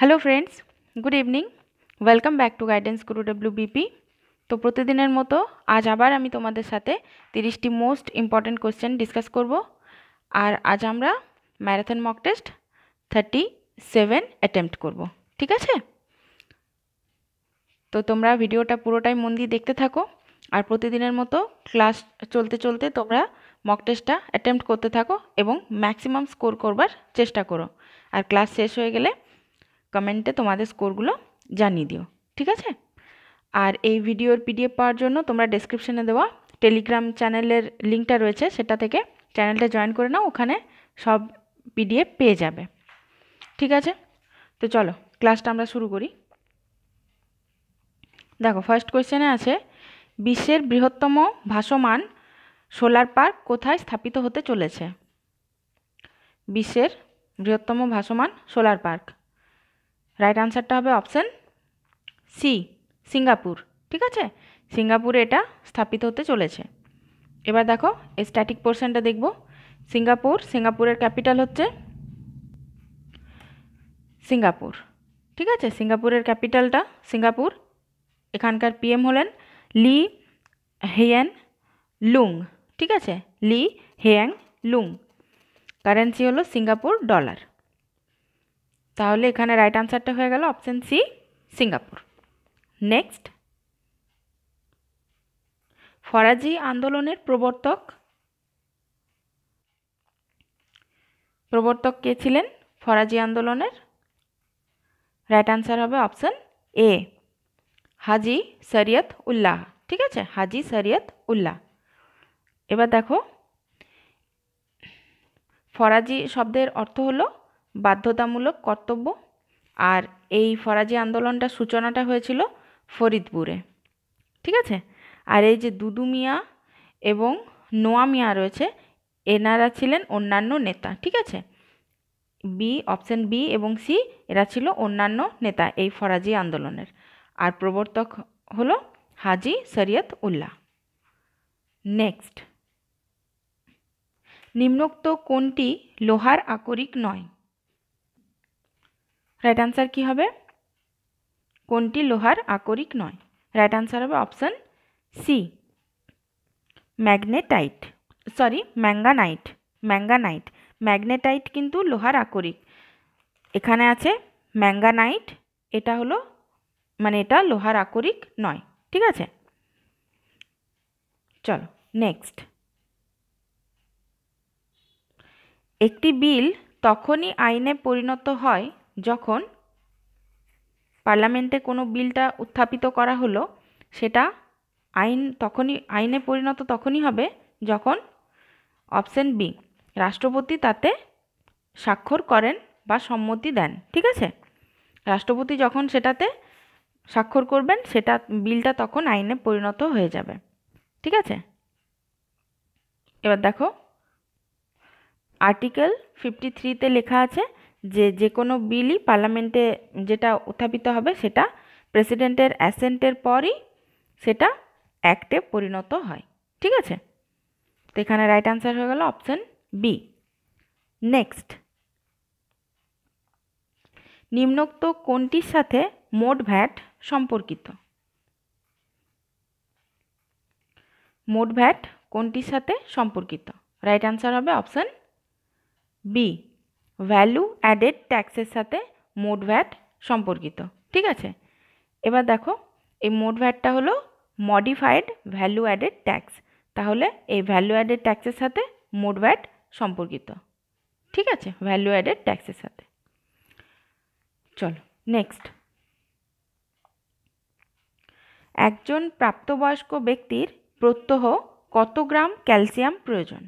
hello friends good evening welcome back to guidance guru BP তো প্রতিদিনের মতো আজ আবার আমি তোমাদের সাথে তিরিশটি মোস্ট ইম্পর্ট্যান্ট কোয়েশ্চেন ডিসকাস করব আর আজ আমরা marathon mock test thirty seven attempt করব ঠিক আছে তো তোমরা ভিডিওটা পুরোটাই মন দিয়ে দেখতে থাকো আর প্রতিদিনের মতো ক্লাস চলতে চলতে তোমরা মক টেস্টটা অ্যাটেম্প্ট করতে থাকো এবং ম্যাক্সিমাম স্কোর করবার চেষ্টা করো আর ক্লাস শেষ হয়ে গেলে কমেন্টে তোমাদের স্কোরগুলো জানিয়ে দিও ঠিক আছে আর এই ভিডিওর পিডিএফ পাওয়ার জন্য তোমরা ডেসক্রিপশানে দেওয়া টেলিগ্রাম চ্যানেলের লিঙ্কটা রয়েছে সেটা থেকে চ্যানেলটা জয়েন করে নাও ওখানে সব পিডিএফ পেয়ে যাবে ঠিক আছে তো চলো ক্লাসটা আমরা শুরু করি দেখো ফার্স্ট কোয়েশ্চেনে আছে বিশ্বের বৃহত্তম ভাসমান সোলার পার্ক কোথায় স্থাপিত হতে চলেছে বিশ্বের বৃহত্তম ভাসমান সোলার পার্ক রাইট আনসারটা হবে অপশান সি সিঙ্গাপুর ঠিক আছে সিঙ্গাপুরে এটা স্থাপিত হতে চলেছে এবার দেখো এই স্ট্যাটিক পোর্শনটা দেখব সিঙ্গাপুর সিঙ্গাপুরের ক্যাপিটাল হচ্ছে সিঙ্গাপুর ঠিক আছে সিঙ্গাপুরের ক্যাপিটালটা সিঙ্গাপুর এখানকার পিএম হলেন লি হেয়ান লুং ঠিক আছে লি হেয়াং লুং কারেন্সি হলো সিঙ্গাপুর ডলার তাহলে এখানে রাইট আনসারটা হয়ে গেল অপশান সি সিঙ্গাপুর নেক্সট ফরাজি আন্দোলনের প্রবর্তক প্রবর্তক কে ছিলেন ফরাজি আন্দোলনের রাইট আনসার হবে অপশান এ হাজি শরিয়ত উল্লাহ ঠিক আছে হাজি শরিয়ত উল্লাহ এবার দেখো ফরাজি শব্দের অর্থ হলো বাধ্যতামূলক কর্তব্য আর এই ফরাজি আন্দোলনটা সূচনাটা হয়েছিল ফরিদপুরে ঠিক আছে আর এই যে দুদু মিয়া এবং নোয়া মিয়া রয়েছে এনারা ছিলেন অন্যান্য নেতা ঠিক আছে বি অপশন বি এবং সি এরা ছিল অন্যান্য নেতা এই ফরাজি আন্দোলনের আর প্রবর্তক হল হাজি সরিয়ত উল্লাহ নেক্সট নিম্নোক্ত কোনটি লোহার আকরিক নয় রাইট অ্যান্সার কী হবে কোনটি লোহার আকরিক নয় রাইট অ্যান্সার হবে option C magnetite sorry manganite manganite magnetite কিন্তু লোহার আকরিক এখানে আছে ম্যাঙ্গানাইট এটা হলো মানে এটা লোহার আকরিক নয় ঠিক আছে চলো নেক্সট একটি বিল তখনই আইনে পরিণত হয় যখন পার্লামেন্টে কোনো বিলটা উত্থাপিত করা হলো সেটা আইন তখনই আইনে পরিণত তখনই হবে যখন অপশন বি রাষ্ট্রপতি তাতে স্বাক্ষর করেন বা সম্মতি দেন ঠিক আছে রাষ্ট্রপতি যখন সেটাতে স্বাক্ষর করবেন সেটা বিলটা তখন আইনে পরিণত হয়ে যাবে ঠিক আছে এবার দেখো আর্টিকেল ফিফটি থ্রিতে লেখা আছে যে যে কোনো বিলই পার্লামেন্টে যেটা উত্থাপিত হবে সেটা প্রেসিডেন্টের অ্যাসেন্টের পরই সেটা অ্যাক্টে পরিণত হয় ঠিক আছে তো এখানে রাইট অ্যান্সার হয়ে গেল অপশান বি নেক্সট নিম্নোক্ত কোনটির সাথে মোট ভ্যাট সম্পর্কিত মোট ভ্যাট কোনটির সাথে সম্পর্কিত রাইট অ্যান্সার হবে অপশন বি ভ্যালু অ্যাডেড ট্যাক্সের সাথে মোট ভ্যাট সম্পর্কিত ঠিক আছে এবার দেখো এই মোট ভ্যাটটা হলো মডিফাইড ভ্যালু অ্যাডেড ট্যাক্স তাহলে এই ভ্যালু অ্যাডেড ট্যাক্সের সাথে মোট ভ্যাট সম্পর্কিত ঠিক আছে ভ্যালু অ্যাডেড ট্যাক্সের সাথে চলো নেক্সট একজন প্রাপ্তবয়স্ক ব্যক্তির প্রত্যহ কত গ্রাম ক্যালসিয়াম প্রয়োজন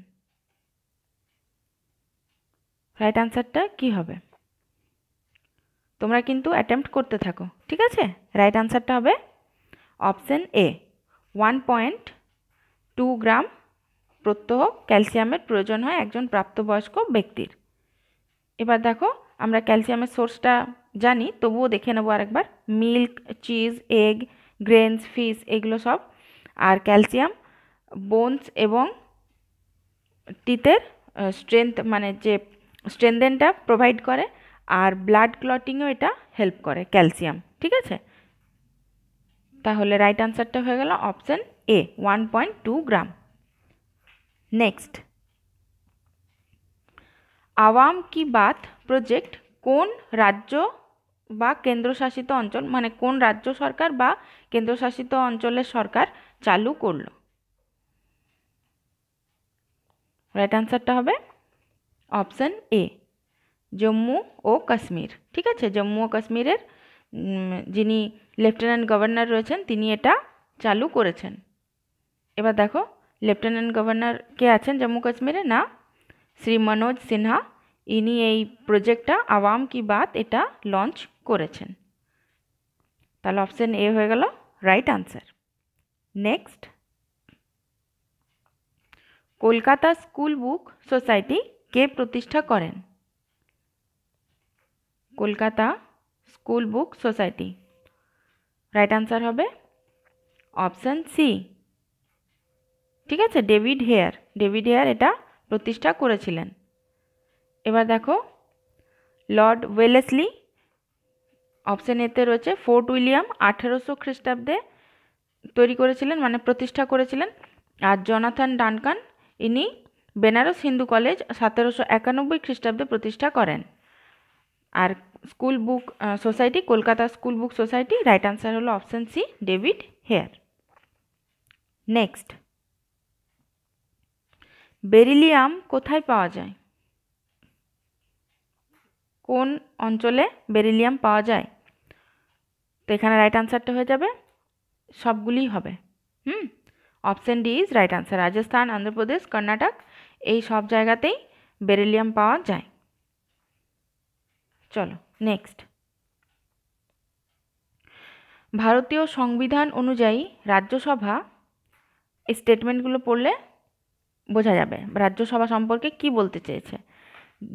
রাইট আনসারটা কি হবে তোমরা কিন্তু অ্যাটেম্প্ট করতে থাকো ঠিক আছে রাইট আনসারটা হবে option A one point two gram প্রত্যহ ক্যালসিয়ামের প্রয়োজন হয় একজন প্রাপ্তবয়স্ক ব্যক্তির এবার দেখো আমরা ক্যালসিয়ামের সোর্সটা জানি তবুও দেখে নেবো আরেকবার milk cheese egg grains fish এগুলো সব আর ক্যালসিয়াম বোনস এবং টিতের স্ট্রেংথ মানে যে স্ট্রেনদেনটা প্রোভাইড করে আর ব্লাড ক্লটিংও এটা হেল্প করে ক্যালসিয়াম ঠিক আছে তাহলে রাইট আনসারটা হয়ে গেল option A one point two gram next Awaam ki Baat project কোন রাজ্য বা কেন্দ্রশাসিত অঞ্চল মানে কোন রাজ্য সরকার বা কেন্দ্রশাসিত অঞ্চলের সরকার চালু করলো রাইট আনসারটা হবে অপশান এ জম্মু ও কাশ্মীর ঠিক আছে জম্মু ও কাশ্মীরের যিনি লেফটেন্যান্ট গভর্নর রয়েছেন তিনি এটা চালু করেছেন এবার দেখো লেফটেন্যান্ট গভর্নর কে আছেন জম্মু কাশ্মীরে না শ্রী মনোজ সিনহা ইনি এই প্রজেক্টটা আওয়াম কি বাত এটা লঞ্চ করেছেন তাহলে অপশান এ হয়ে গেল right answer next Kolkata school book society কে প্রতিষ্ঠা করেন Kolkata school book society right answer হবে অপশান সি ঠিক আছে ডেভিড হেয়ার ডেভিড হেয়ার এটা প্রতিষ্ঠা করেছিলেন এবার দেখো লর্ড ওয়েলেসলি অপশান এতে রয়েছে ফোর্ট উইলিয়াম আঠেরোশো খ্রিস্টাব্দে তৈরি করেছিলেন মানে প্রতিষ্ঠা করেছিলেন আর জনাথন ডানকান ইনি বেনারস হিন্দু কলেজ সতেরোশো একানব্বই খ্রিস্টাব্দে প্রতিষ্ঠা করেন আর school book society Kolkata school book society right answer হলো option C David Hare next beryllium কোথায় পাওয়া যায় কোন অঞ্চলে বেরিলিয়াম পাওয়া যায় তো এখানে রাইট আনসারটা হয়ে যাবে সবগুলিই হবে হুম option D is right answer Rajasthan Andhra Pradesh Karnataka এই সব জায়গাতেই বেরেলিয়াম পাওয়া যায় চলো নেক্সট ভারতীয় সংবিধান অনুযায়ী রাজ্যসভা স্টেটমেন্টগুলো পড়লে বোঝা যাবে রাজ্যসভা সম্পর্কে কি বলতে চেয়েছে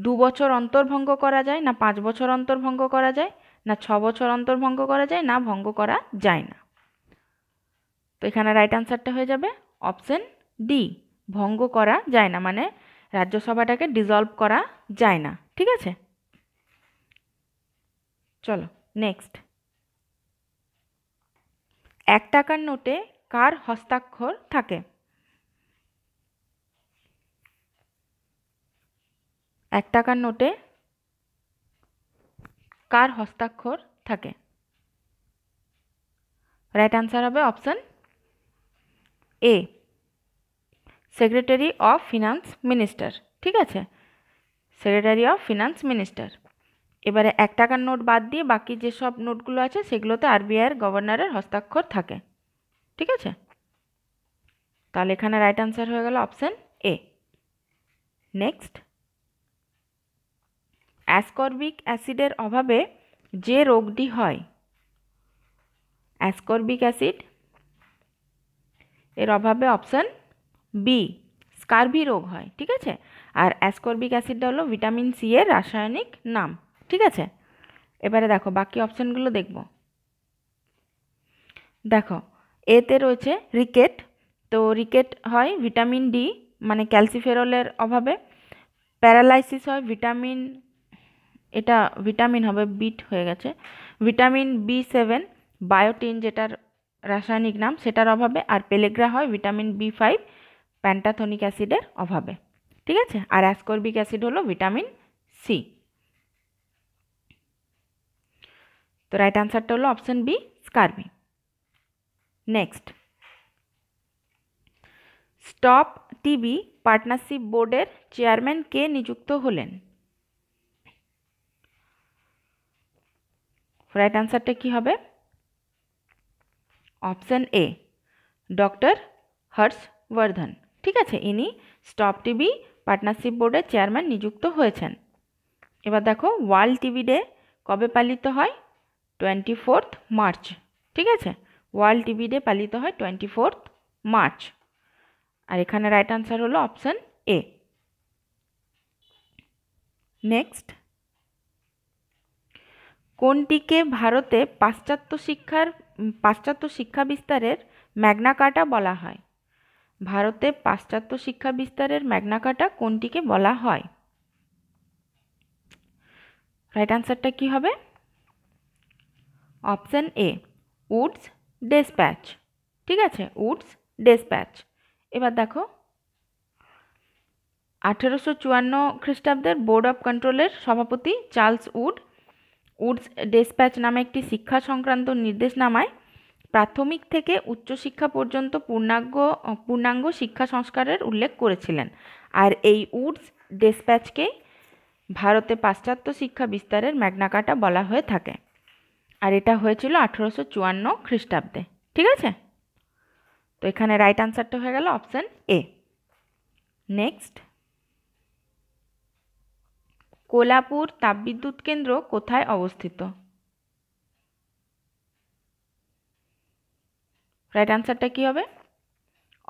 দু বছর অন্তর্ভঙ্গ করা যায় না পাঁচ বছর অন্তর্ভঙ্গ করা যায় না ছ বছর অন্তর্ভঙ্গ করা যায় না ভঙ্গ করা যায় না তো এখানে রাইট আনসারটা হয়ে যাবে অপশন ডি ভঙ্গ করা যায় না মানে রাজ্যসভাটাকে ডিজলভ করা যায় না ঠিক আছে চলো নেক্সট এক টাকার নোটে কার হস্তাক্ষর থাকে এক টাকার নোটে কার হস্তাক্ষর থাকে রাইট আনসার হবে option A secretary of finance minister ঠিক আছে সেক্রেটারি অফ ফিনান্স মিনিস্টার এবারে এক টাকার নোট বাদ দিয়ে বাকি যে সব নোটগুলো আছে সেগুলোতে আরবিআইয়ের গভর্নরের হস্তাক্ষর থাকে ঠিক আছে তাহলে এখানে রাইট আনসার হয়ে গেল অপশান এ নেক্সট অ্যাসকর্বিক অ্যাসিডের অভাবে যে রোগটি হয় অ্যাসকর্বিক অ্যাসিড এর অভাবে অপশান বি স্কার্ভি রোগ হয় ঠিক আছে আর অ্যাসকর্বিক অ্যাসিডটা হলো ভিটামিন সি এর রাসায়নিক নাম ঠিক আছে এবারে দেখো বাকি অপশানগুলো দেখব দেখো এতে রয়েছে রিকেট তো রিকেট হয় ভিটামিন ডি মানে ক্যালসিফেরলের অভাবে প্যারালাইসিস হয় ভিটামিন এটা ভিটামিন হবে বিট হয়ে গেছে ভিটামিন বি সেভেন বায়োটিন যেটার রাসায়নিক নাম সেটার অভাবে আর পেলেগ্রা হয় ভিটামিন বি ফাইভ প্যান্টাথনিক অ্যাসিডের অভাবে ঠিক আছে আর অ্যাসকর্বিক অ্যাসিড হলো ভিটামিন সি তো রাইট অ্যান্সারটা হলো option B scurvy next stop TV partnership বোর্ডের চেয়ারম্যান কে নিযুক্ত হলেন রাইট অ্যান্সারটা কি হবে অপশান এ ডক্টর হর্ষবর্ধন ঠিক আছে ইনি স্টপ টিভি পার্টনারশিপ বোর্ডের চেয়ারম্যান নিযুক্ত হয়েছেন এবার দেখো ওয়ার্ল্ড টিভি ডে কবে পালিত হয় টোয়েন্টি ফোর্থ মার্চ ঠিক আছে ওয়ার্ল্ড টিভি ডে পালিত হয় টোয়েন্টি ফোর্থ মার্চ আর এখানে রাইট আনসার হলো অপশান এ নেক্সট কোনটিকে ভারতে পাশ্চাত্য শিক্ষার পাশ্চাত্য শিক্ষা বিস্তারের ম্যাগনা বলা হয় ভারতে পাশ্চাত্য শিক্ষা বিস্তারের ম্যাগনাকাটা কোনটিকে বলা হয় রাইট অ্যান্সারটা কি হবে অপশান এ উডস ডেসপ্যাচ ঠিক আছে উডস ডেসপ্যাচ এবার দেখো আঠেরোশো চুয়ান্ন খ্রিস্টাব্দের বোর্ড অফ কন্ট্রোলের সভাপতি চার্লস উড উডস ডেসপ্যাচ নামে একটি শিক্ষা সংক্রান্ত নির্দেশনামায় প্রাথমিক থেকে উচ্চশিক্ষা পর্যন্ত পূর্ণাঙ্গ পূর্ণাঙ্গ শিক্ষা সংস্কারের উল্লেখ করেছিলেন আর এই উডস ডেসপ্যাচকে ভারতে পাশ্চাত্য শিক্ষা বিস্তারের ম্যাগনাকাটা বলা হয়ে থাকে আর এটা হয়েছিল আঠেরোশো চুয়ান্ন খ্রিস্টাব্দে ঠিক আছে তো এখানে রাইট আনসারটা হয়ে গেল অপশান এ নেক্সট কোলাপুর তাপবিদ্যুৎ কেন্দ্র কোথায় অবস্থিত রাইট অ্যান্সারটা কী হবে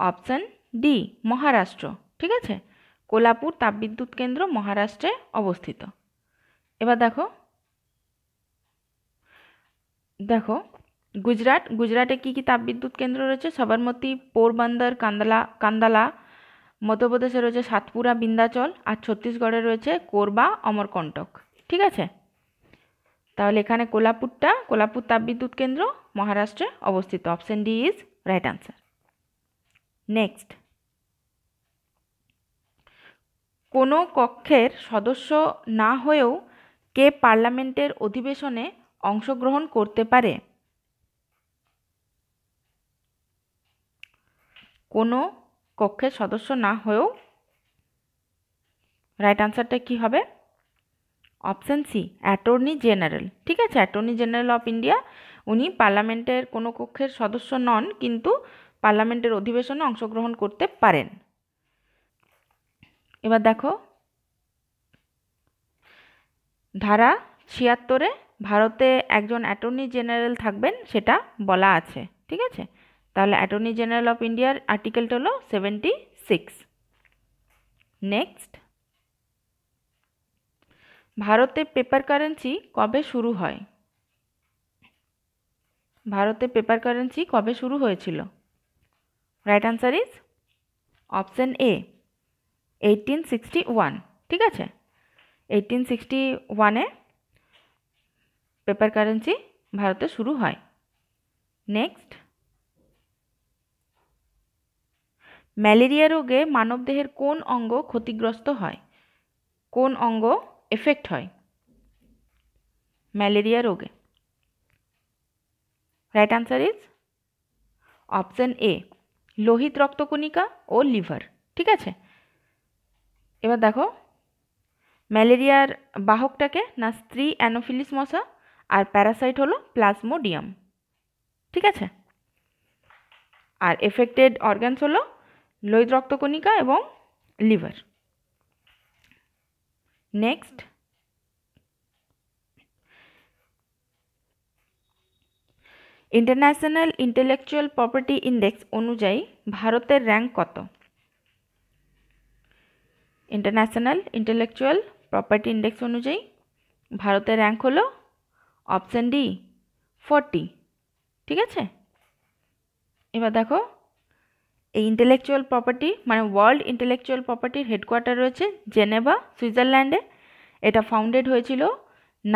অপশান ডি মহারাষ্ট্র ঠিক আছে কোলাপুর তাপবিদ্যুৎ কেন্দ্র মহারাষ্ট্রে অবস্থিত এবার দেখো দেখো গুজরাট গুজরাটে কী কী তাপবিদ্যুৎ কেন্দ্র রয়েছে সবরমতি পোরবন্দর কান্দালা কান্দালা মধ্যপ্রদেশে রয়েছে সাতপুরা বিন্দাচল আর ছত্তিশগড়ে রয়েছে কোরবা অমরকণ্টক ঠিক আছে তাহলে এখানে কোলাপুরটা কোলাপুর তাপবিদ্যুৎ কেন্দ্র মহারাষ্ট্রে অবস্থিত option D is right answer next কোনো কক্ষের সদস্য না হয়েও কে পার্লামেন্টের অধিবেশনে অংশগ্রহণ করতে পারে কোনো কক্ষের সদস্য না হয়েও রাইট আনসারটা কি হবে অপশান সি অ্যাটর্নি জেনারেল ঠিক আছে অ্যাটর্নি জেনারেল অফ ইন্ডিয়া উনি পার্লামেন্টের কোনো কক্ষের সদস্য নন কিন্তু পার্লামেন্টের অধিবেশনে অংশগ্রহণ করতে পারেন এবার দেখো ধারা ছিয়াত্তরে ভারতে একজন অ্যাটর্নি জেনারেল থাকবেন সেটা বলা আছে ঠিক আছে তাহলে অ্যাটর্নি জেনারেল অফ ইন্ডিয়ার আর্টিকেলটা হলো সেভেন্টি সিক্স নেক্সট ভারতে পেপার কারেন্সি কবে শুরু হয় ভারতে পেপার কারেন্সি কবে শুরু হয়েছিল right answer is option A eighteen sixty one ঠিক আছে এইটিন সিক্সটি ওয়ানে পেপার কারেন্সি ভারতে শুরু হয় নেক্সট ম্যালেরিয়া রোগে মানবদেহের কোন অঙ্গ ক্ষতিগ্রস্ত হয় কোন অঙ্গ এফেক্ট হয় ম্যালেরিয়া রোগে right answer is option A লোহিত রক্তকণিকা ও লিভার ঠিক আছে এবার দেখো ম্যালেরিয়ার বাহকটাকে না স্ত্রী অ্যানোফিলিস মশা আর প্যারাসাইট হলো প্লাজমোডিয়াম ঠিক আছে আর এফেক্টেড অর্গ্যানস হলো লোহিত রক্তকণিকা এবং liver Next, international intellectual property index অনুযায়ী ভারতের র্যাঙ্ক কত ইন্টারন্যাশনাল ইন্টেলেকচুয়াল প্রপার্টি ইন্ডেক্স অনুযায়ী ভারতের র্যাঙ্ক হলো অপশান ডি ফোরটি ঠিক আছে এবার দেখো এই ইন্টেলেকচুয়াল প্রপার্টি মানে ওয়ার্ল্ড ইন্টেলেকচুয়াল প্রপার্টির হেডকোয়ার্টার রয়েছে জেনেভা সুইজারল্যান্ডে এটা ফাউন্ডেড হয়েছিল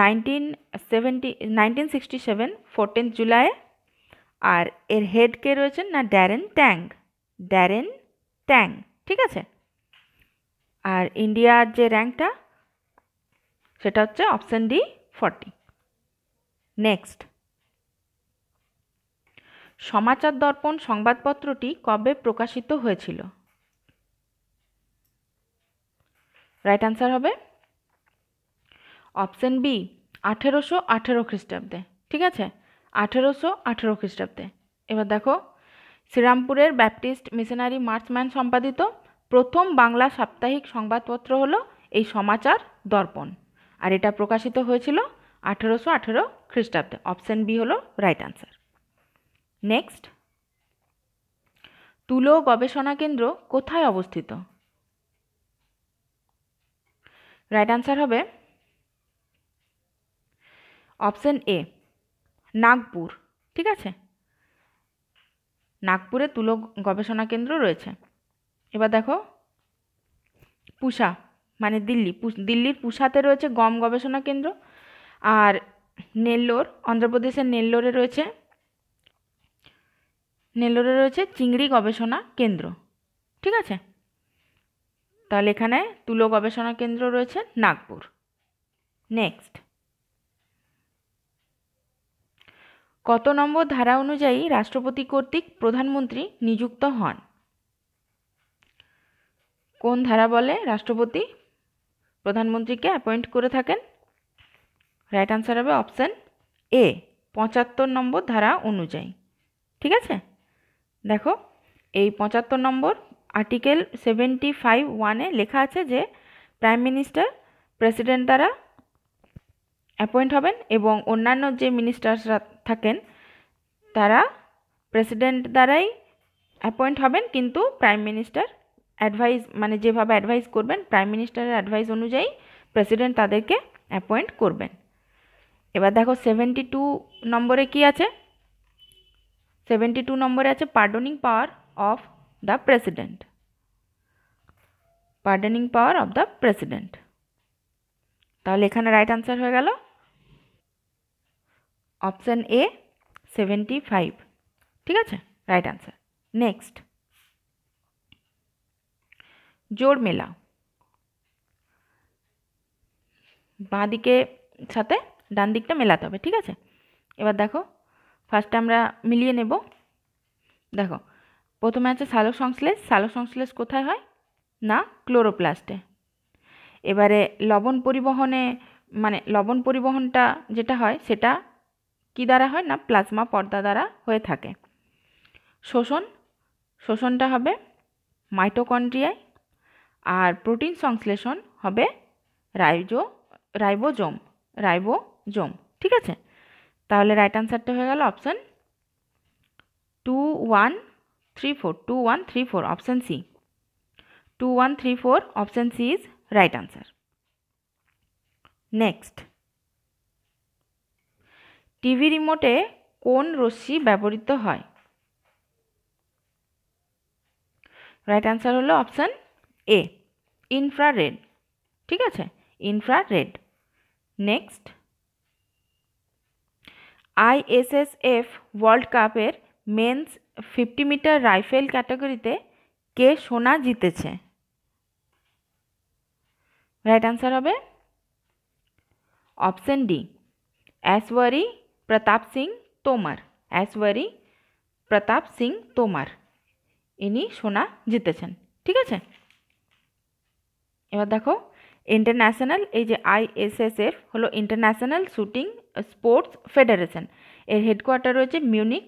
nineteen seventy nineteen sixty seven আর এর হেড কে রয়েছেন না ড্যারেন ট্যাং ড্যারেন ট্যাং ঠিক আছে আর ইন্ডিয়ার যে র্যাঙ্কটা সেটা হচ্ছে option D forty next Samachar Darpan সংবাদপত্রটি কবে প্রকাশিত হয়েছিল রাইট অ্যান্সার হবে অপশন বি আঠেরোশো আঠেরো খ্রিস্টাব্দে ঠিক আছে আঠেরোশো আঠেরো খ্রিস্টাব্দে এবার দেখো শ্রীরামপুরের ব্যাপটিস্ট মিশনারি মার্চম্যান সম্পাদিত প্রথম বাংলা সাপ্তাহিক সংবাদপত্র হল এই সমাচার দর্পণ আর এটা প্রকাশিত হয়েছিল আঠেরোশো আঠেরো খ্রিস্টাব্দে অপশন বি হলো রাইট অ্যান্সার নেক্সট তুলো গবেষণা কেন্দ্র কোথায় অবস্থিত রাইট আনসার হবে অপশন এ নাগপুর ঠিক আছে নাগপুরে তুলো গবেষণা কেন্দ্র রয়েছে এবার দেখো পুষা মানে দিল্লি দিল্লির পুষাতে রয়েছে গম গবেষণা কেন্দ্র আর নেল্লোর অন্ধ্রপ্রদেশের নেল্লোরে রয়েছে নেল্লোরে রয়েছে চিংড়ি গবেষণা কেন্দ্র ঠিক আছে তাহলে এখানে তুলো গবেষণা কেন্দ্র রয়েছে নাগপুর নেক্সট কত নম্বর ধারা অনুযায়ী রাষ্ট্রপতি কর্তৃক প্রধানমন্ত্রী নিযুক্ত হন কোন ধারা বলে রাষ্ট্রপতি প্রধানমন্ত্রীকে অ্যাপয়েন্ট করে থাকেন রাইট আনসার হবে অপশান এ পঁচাত্তর নম্বর ধারা অনুযায়ী ঠিক আছে দেখো এই পঁচাত্তর নম্বর আর্টিকেল সেভেন্টি ফাইভ ওয়ানে লেখা আছে যে প্রাইম মিনিস্টার প্রেসিডেন্ট দ্বারা অ্যাপয়েন্ট হবেন এবং অন্যান্য যে মিনিস্টার্সরা থাকেন তারা প্রেসিডেন্ট দ্বারাই অ্যাপয়েন্ট হবেন কিন্তু প্রাইম মিনিস্টার অ্যাডভাইস মানে যেভাবে অ্যাডভাইস করবেন প্রাইম মিনিস্টারের অ্যাডভাইস অনুযায়ী প্রেসিডেন্ট তাদেরকে অ্যাপয়েন্ট করবেন এবার দেখো সেভেন্টি টু নম্বরে কি আছে সেভেন্টি টু নম্বরে আছে pardoning power of the president pardoning power of the president তাহলে এখানে রাইট আনসার হয়ে গেল অপশান এ সেভেন্টি ফাইভ ঠিক আছে রাইট আনসার নেক্সট জোর মেলা বাঁ দিকে সাথে ডান দিকটা মেলাতে হবে ঠিক আছে এবার দেখো ফার্স্টে আমরা মিলিয়ে নেব দেখো প্রথমে আছে সালোক সংশ্লেষ সালোক সংশ্লেষ কোথায় হয় না ক্লোরোপ্লাস্টে এবারে লবণ পরিবহনে মানে লবণ পরিবহনটা যেটা হয় সেটা কি দ্বারা হয় না প্লাজমা পর্দা দ্বারা হয়ে থাকে শোষণ শোষণটা হবে মাইটোকন্ড্রিয়ায় আর প্রোটিন সংশ্লেষণ হবে রাইজো রাইবোজোম রাইবোজোম ঠিক আছে তাহলে রাইট আনসারটা হয়ে গেল option two one three four two one three four option C two one three four option C is right answer next TV রিমোটে কোন রশ্মি ব্যবহৃত হয় রাইট অ্যান্সার হলো অপশান এ রেড ঠিক আছে infra red next ISSF world কাপের men's fifty metre rifle ক্যাটাগরিতে কে সোনা জিতেছে রাইট আনসার হবে অপশন ডি অ্যাসওয়ারি প্রতাপ সিং তোমার অ্যাসওয়ারি প্রতাপ সিং তোমার ইনি সোনা জিতেছেন ঠিক আছে এবার দেখো ইন্টারন্যাশনাল এই যে আইএসএসএফ হলো ইন্টারন্যাশনাল শ্যুটিং স্পোর্টস ফেডারেশন এর হেডকোয়ার্টার রয়েছে মিউনিক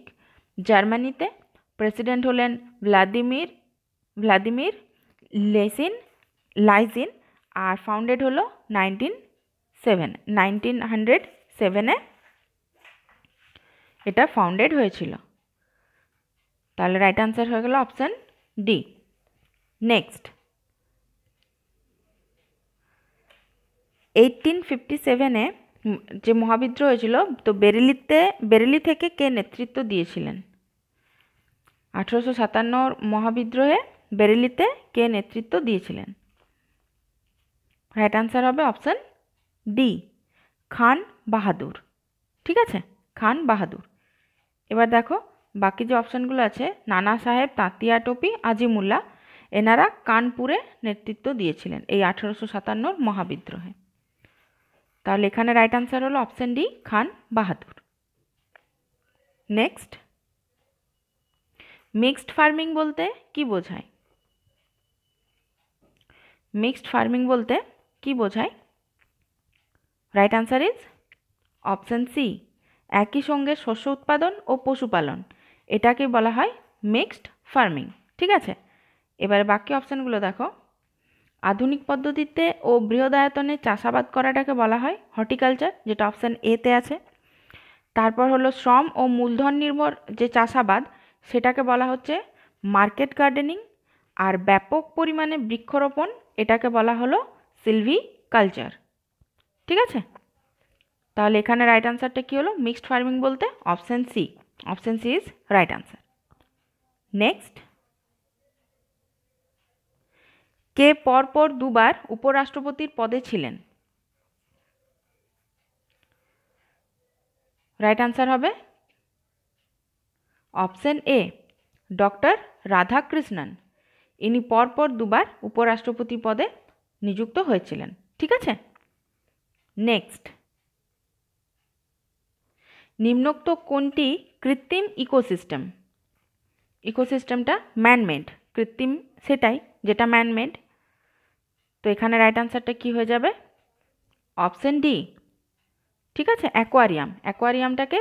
জার্মানিতে প্রেসিডেন্ট হলেন ভ্লাদিমির ভ্লাদিমির লেসিন লাইসিন আর ফাউন্ডেড হলো নাইনটিন সেভেন নাইনটিন হান্ড্রেড সেভেনে এটা ফাউন্ডেড হয়েছিল তাহলে রাইট আনসার হয়ে গেল option D next eighteen fifty সেভেনে যে মহাবিদ্রোহ হয়েছিল তো বেরেলিতে বেরেলি থেকে কে নেতৃত্ব দিয়েছিলেন আঠেরোশো সাতান্নর মহাবিদ্রোহে বেরেলিতে কে নেতৃত্ব দিয়েছিলেন রাইট আনসার হবে অপশান ডি খান বাহাদুর ঠিক আছে খান বাহাদুর এবার দেখো বাকি যে অপশানগুলো আছে নানা সাহেব তাঁতিয়া টোপি আজিমুল্লা এনারা কানপুরে নেতৃত্ব দিয়েছিলেন এই আঠেরোশো সাতান্নর মহাবিদ্রোহে তাহলে এখানে রাইট আনসার হলো option D Khan Bahadur next mixed farming বলতে কি বোঝায় মিক্সড ফার্মিং বলতে কি বোঝায় right answer is option C একই সঙ্গে শস্য উৎপাদন ও পশুপালন এটাকে বলা হয় মিক্সড ফার্মিং ঠিক আছে এবার বাকি অপশানগুলো দেখো আধুনিক পদ্ধতিতে ও বৃহদায়তনে চাষাবাদ করাটাকে বলা হয় হর্টিকালচার যেটা অপশান এতে আছে তারপর হলো শ্রম ও মূলধন নির্ভর যে চাষাবাদ সেটাকে বলা হচ্ছে মার্কেট গার্ডেনিং আর ব্যাপক পরিমাণে বৃক্ষরোপণ এটাকে বলা হলো সিলভি কালচার ঠিক আছে তাহলে এখানে রাইট আনসারটা কী হলো মিক্সড ফার্মিং বলতে option C option C is right answer next কে পরপর দুবার উপরাষ্ট্রপতির পদে ছিলেন রাইট আনসার হবে অপশন এ ডক্টর রাধাকৃষ্ণন ইনি পরপর দুবার উপরাষ্ট্রপতি পদে নিযুক্ত হয়েছিলেন ঠিক আছে নেক্সট নিম্নোক্ত কোনটি কৃত্রিম ইকোসিস্টেম ইকোসিস্টেমটা ম্যানমেড কৃত্রিম সেটাই যেটা ম্যানমেড তো এখানে রাইট আনসারটা কি হয়ে যাবে অপশন ডি ঠিক আছে অ্যাকোয়ারিয়াম অ্যাকোয়ারিয়ামটাকে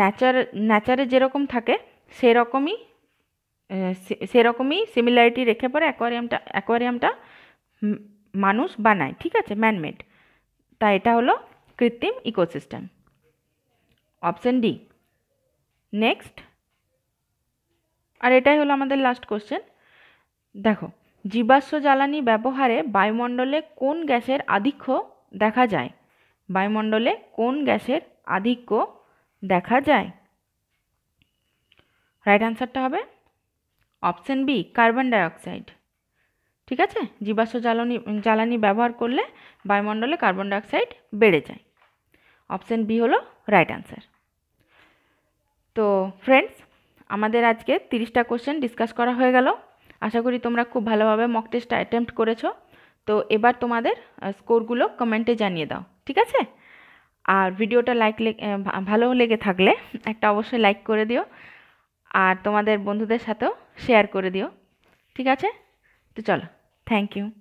ন্যাচার ন্যাচারে যেরকম থাকে সেরকমই সেরকমই সিমিলারিটি রেখে পরে অ্যাকোয়ারিয়ামটা অ্যাকোয়ারিয়ামটা মানুষ বানায় ঠিক আছে ম্যানমেড তা এটা হলো কৃত্রিম ইকোসিস্টেম অপশন ডি নেক্সট আর এটাই হলো আমাদের লাস্ট কোশ্চেন দেখো জীবাশ্ম জ্বালানি ব্যবহারে বায়ুমণ্ডলে কোন গ্যাসের আধিক্য দেখা যায় বায়ুমণ্ডলে কোন গ্যাসের আধিক্য দেখা যায় রাইট অ্যান্সারটা হবে অপশান বি কার্বন ডাইঅক্সাইড ঠিক আছে জীবাশ্ম জ্বালানি জ্বালানি ব্যবহার করলে বায়ুমণ্ডলে কার্বন ডাইঅক্সাইড বেড়ে যায় অপশান বি হলো রাইট অ্যান্সার তো ফ্রেন্ডস আমাদের আজকে তিরিশটা কোশ্চেন ডিসকাস করা হয়ে গেল আশা করি তোমরা খুব ভালোভাবে মক টেস্টটা অ্যাটেম্প্ট করেছো তো এবার তোমাদের স্কোরগুলো কমেন্টে জানিয়ে দাও ঠিক আছে আর ভিডিওটা লাইক ভালো লেগে থাকলে একটা অবশ্যই লাইক করে দিও আর তোমাদের বন্ধুদের সাথেও শেয়ার করে দিও ঠিক আছে তো চলো থ্যাংক ইউ